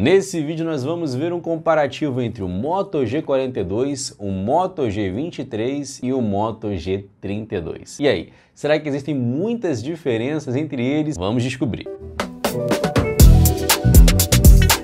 Nesse vídeo nós vamos ver um comparativo entre o Moto G42, o Moto G23 e o Moto G32. E aí, será que existem muitas diferenças entre eles? Vamos descobrir. Música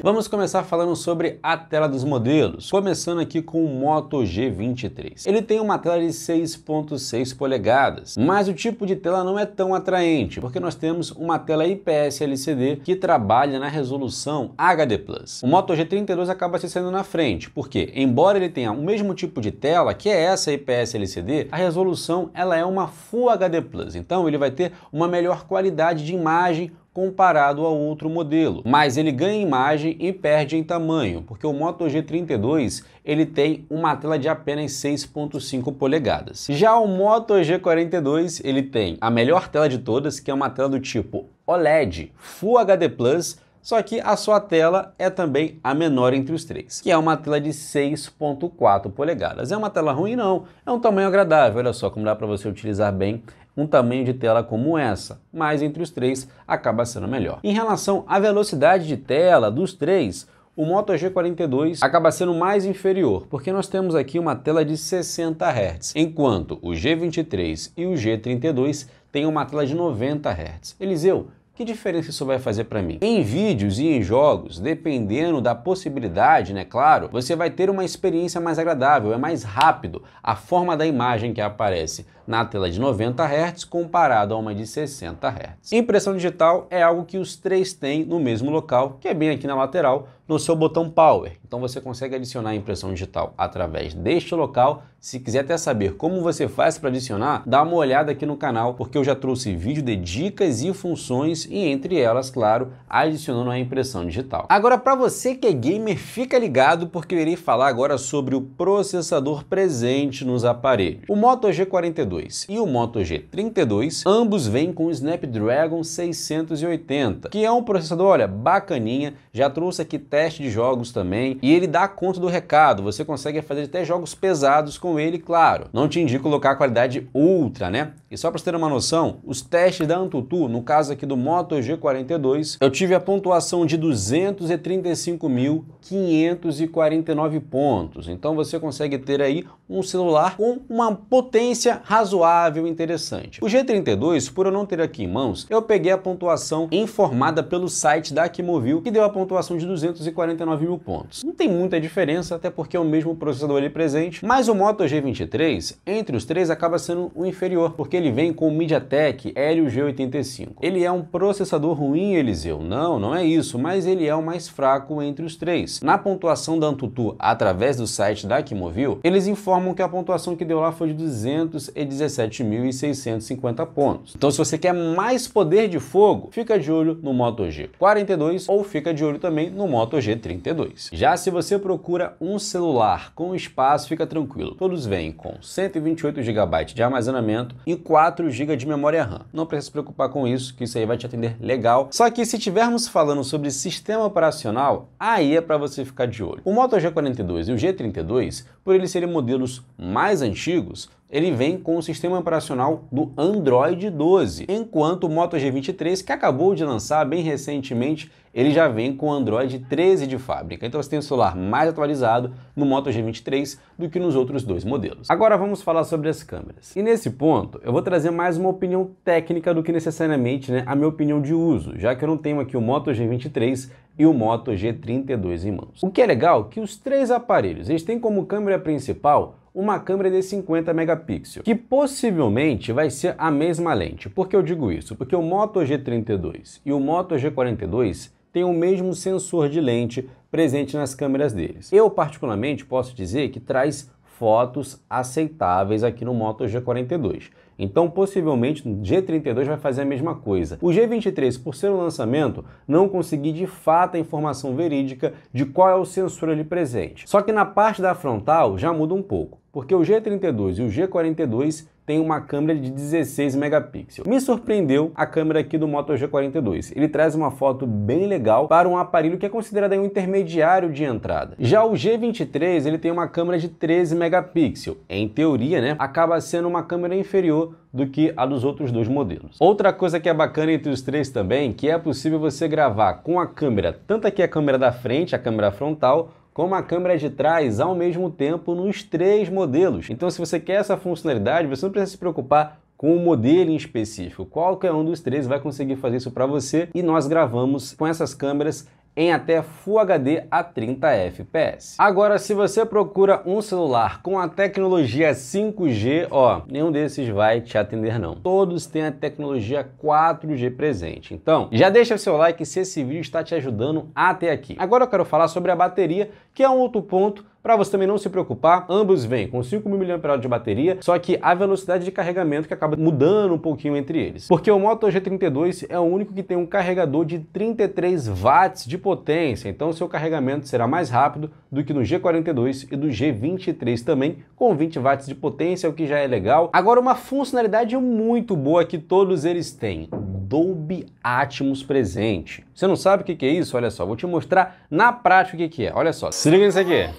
Vamos começar falando sobre a tela dos modelos, começando aqui com o Moto G23. Ele tem uma tela de 6.6 polegadas, mas o tipo de tela não é tão atraente, porque nós temos uma tela IPS LCD que trabalha na resolução HD+. O Moto G32 acaba se saindo na frente, porque embora ele tenha o mesmo tipo de tela, que é essa IPS LCD, a resolução ela é uma Full HD+, então ele vai ter uma melhor qualidade de imagem comparado ao outro modelo, mas ele ganha imagem e perde em tamanho, porque o Moto G32 ele tem uma tela de apenas 6.5 polegadas. Já o Moto G42 ele tem a melhor tela de todas, que é uma tela do tipo OLED Full HD Plus só que a sua tela é também a menor entre os três, que é uma tela de 6.4 polegadas. É uma tela ruim não, é um tamanho agradável, olha só como dá para você utilizar bem um tamanho de tela como essa, mas entre os três acaba sendo melhor. Em relação à velocidade de tela dos três, o Moto G42 acaba sendo mais inferior, porque nós temos aqui uma tela de 60 Hz, enquanto o G23 e o G32 têm uma tela de 90 Hz. Eliseu, que diferença isso vai fazer para mim? Em vídeos e em jogos, dependendo da possibilidade, né, claro, você vai ter uma experiência mais agradável, é mais rápido a forma da imagem que aparece na tela de 90 Hz comparado a uma de 60 Hz. Impressão digital é algo que os três têm no mesmo local, que é bem aqui na lateral, no seu botão Power. Então você consegue adicionar a impressão digital através deste local. Se quiser até saber como você faz para adicionar, dá uma olhada aqui no canal, porque eu já trouxe vídeo de dicas e funções e entre elas, claro, adicionando a impressão digital. Agora para você que é gamer, fica ligado porque eu irei falar agora sobre o processador presente nos aparelhos. O Moto G42 e o Moto G32, ambos vêm com o Snapdragon 680, que é um processador, olha, bacaninha. Já trouxe aqui teste de jogos também e ele dá conta do recado. Você consegue fazer até jogos pesados com ele, claro. Não te indico colocar a qualidade ultra, né? E só para você ter uma noção, os testes da Antutu, no caso aqui do Moto G42, eu tive a pontuação de 235.549 pontos. Então você consegue ter aí um celular com uma potência razoável interessante. O G32, por eu não ter aqui em mãos, eu peguei a pontuação informada pelo site da Aquimovil, que deu a pontuação de 249 mil pontos. Não tem muita diferença, até porque é o mesmo processador ali presente, mas o Moto G23, entre os três, acaba sendo o inferior, porque ele vem com o MediaTek Helio G85. Ele é um processador ruim, Eliseu? Não, não é isso, mas ele é o mais fraco entre os três. Na pontuação da Antutu, através do site da Aquimovil, eles informam informam que a pontuação que deu lá foi de 217.650 pontos. Então, se você quer mais poder de fogo, fica de olho no Moto G42 ou fica de olho também no Moto G32. Já se você procura um celular com espaço, fica tranquilo. Todos vêm com 128 GB de armazenamento e 4 GB de memória RAM. Não precisa se preocupar com isso, que isso aí vai te atender legal. Só que se tivermos falando sobre sistema operacional, aí é para você ficar de olho. O Moto G42 e o G32, por eles serem modelos livros mais antigos, ele vem com o sistema operacional do Android 12, enquanto o Moto G23, que acabou de lançar bem recentemente, ele já vem com o Android 13 de fábrica. Então você tem o celular mais atualizado no Moto G23 do que nos outros dois modelos. Agora vamos falar sobre as câmeras. E nesse ponto, eu vou trazer mais uma opinião técnica do que necessariamente né, a minha opinião de uso, já que eu não tenho aqui o Moto G23 e o Moto G32 em mãos. O que é legal é que os três aparelhos, eles têm como câmera principal uma câmera de 50 megapixels, que possivelmente vai ser a mesma lente. Por que eu digo isso? Porque o Moto G32 e o Moto G42 têm o mesmo sensor de lente presente nas câmeras deles. Eu particularmente posso dizer que traz fotos aceitáveis aqui no Moto G42. Então, possivelmente, o G32 vai fazer a mesma coisa. O G23, por ser o um lançamento, não consegui de fato a informação verídica de qual é o sensor ali presente. Só que na parte da frontal já muda um pouco porque o G32 e o G42 tem uma câmera de 16 megapixels. Me surpreendeu a câmera aqui do Moto G42. Ele traz uma foto bem legal para um aparelho que é considerado um intermediário de entrada. Já o G23, ele tem uma câmera de 13 megapixels. Em teoria, né, acaba sendo uma câmera inferior do que a dos outros dois modelos. Outra coisa que é bacana entre os três também, que é possível você gravar com a câmera, tanto aqui a câmera da frente, a câmera frontal, como a câmera de trás ao mesmo tempo nos três modelos. Então, se você quer essa funcionalidade, você não precisa se preocupar com um modelo em específico. Qualquer um dos três vai conseguir fazer isso para você e nós gravamos com essas câmeras em até Full HD a 30 fps. Agora, se você procura um celular com a tecnologia 5G, ó, nenhum desses vai te atender não. Todos têm a tecnologia 4G presente. Então, já deixa seu like se esse vídeo está te ajudando até aqui. Agora eu quero falar sobre a bateria, que é um outro ponto para você também não se preocupar, ambos vêm com 5.000 mAh de bateria, só que a velocidade de carregamento que acaba mudando um pouquinho entre eles. Porque o Moto G32 é o único que tem um carregador de 33 watts de potência, então seu carregamento será mais rápido do que no G42 e do G23 também, com 20 watts de potência, o que já é legal. Agora, uma funcionalidade muito boa que todos eles têm, Dolby Atmos presente. Você não sabe o que é isso? Olha só, vou te mostrar na prática o que é. Olha só, se liga nisso aqui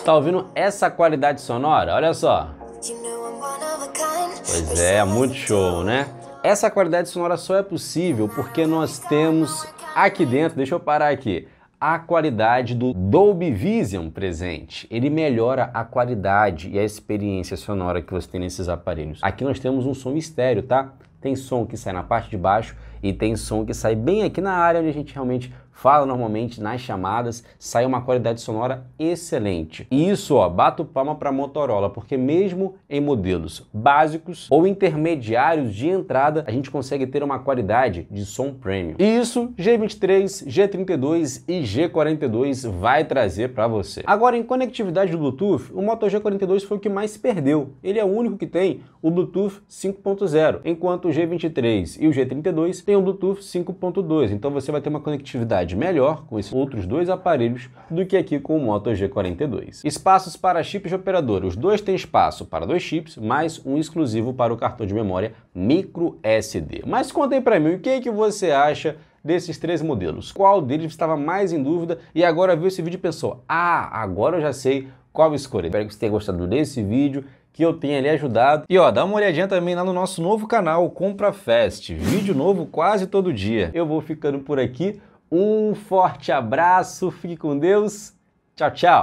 está ouvindo essa qualidade sonora? Olha só. Pois é, muito show, né? Essa qualidade sonora só é possível porque nós temos aqui dentro, deixa eu parar aqui, a qualidade do Dolby Vision presente. Ele melhora a qualidade e a experiência sonora que você tem nesses aparelhos. Aqui nós temos um som estéreo, tá? Tem som que sai na parte de baixo e tem som que sai bem aqui na área onde a gente realmente fala normalmente nas chamadas, sai uma qualidade sonora excelente. E isso, ó, bato palma para Motorola, porque mesmo em modelos básicos ou intermediários de entrada, a gente consegue ter uma qualidade de som premium. E isso G23, G32 e G42 vai trazer para você. Agora, em conectividade do Bluetooth, o Moto G42 foi o que mais perdeu. Ele é o único que tem o Bluetooth 5.0, enquanto o G23 e o G32 tem o Bluetooth 5.2, então você vai ter uma conectividade melhor com esses outros dois aparelhos do que aqui com o Moto G42. Espaços para chips de operador. Os dois têm espaço para dois chips, mais um exclusivo para o cartão de memória micro SD. Mas conta aí para mim, o que, é que você acha desses três modelos? Qual deles estava mais em dúvida e agora viu esse vídeo e pensou: ah, agora eu já sei qual escolha. Espero que você tenha gostado desse vídeo, que eu tenha lhe ajudado. E ó, dá uma olhadinha também lá no nosso novo canal, Compra Fest. Vídeo novo quase todo dia. Eu vou ficando por aqui. Um forte abraço, fique com Deus. Tchau, tchau.